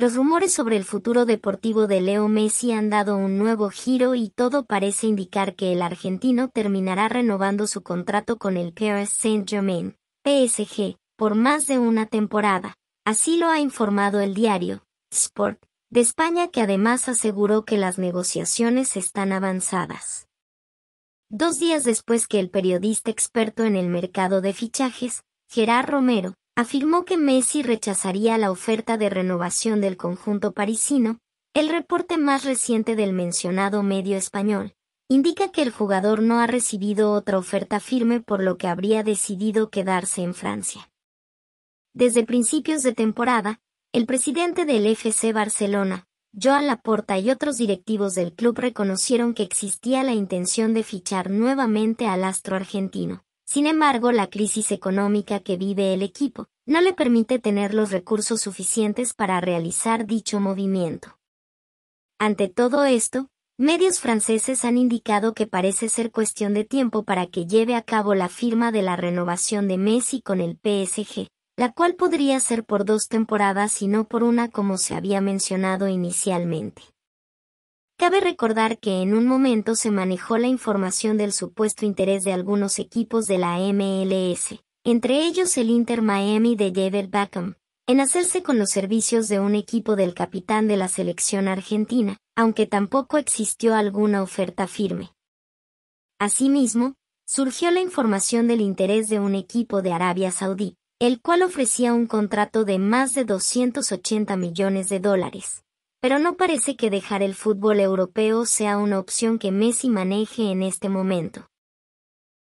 Los rumores sobre el futuro deportivo de Leo Messi han dado un nuevo giro y todo parece indicar que el argentino terminará renovando su contrato con el Paris Saint-Germain, PSG, por más de una temporada. Así lo ha informado el diario Sport de España que además aseguró que las negociaciones están avanzadas. Dos días después que el periodista experto en el mercado de fichajes, Gerard Romero, afirmó que Messi rechazaría la oferta de renovación del conjunto parisino, el reporte más reciente del mencionado medio español indica que el jugador no ha recibido otra oferta firme por lo que habría decidido quedarse en Francia. Desde principios de temporada, el presidente del FC Barcelona, Joan Laporta y otros directivos del club reconocieron que existía la intención de fichar nuevamente al astro argentino. Sin embargo, la crisis económica que vive el equipo, no le permite tener los recursos suficientes para realizar dicho movimiento. Ante todo esto, medios franceses han indicado que parece ser cuestión de tiempo para que lleve a cabo la firma de la renovación de Messi con el PSG, la cual podría ser por dos temporadas y no por una como se había mencionado inicialmente. Cabe recordar que en un momento se manejó la información del supuesto interés de algunos equipos de la MLS, entre ellos el Inter Miami de David Beckham, en hacerse con los servicios de un equipo del capitán de la selección argentina, aunque tampoco existió alguna oferta firme. Asimismo, surgió la información del interés de un equipo de Arabia Saudí, el cual ofrecía un contrato de más de 280 millones de dólares. Pero no parece que dejar el fútbol europeo sea una opción que Messi maneje en este momento.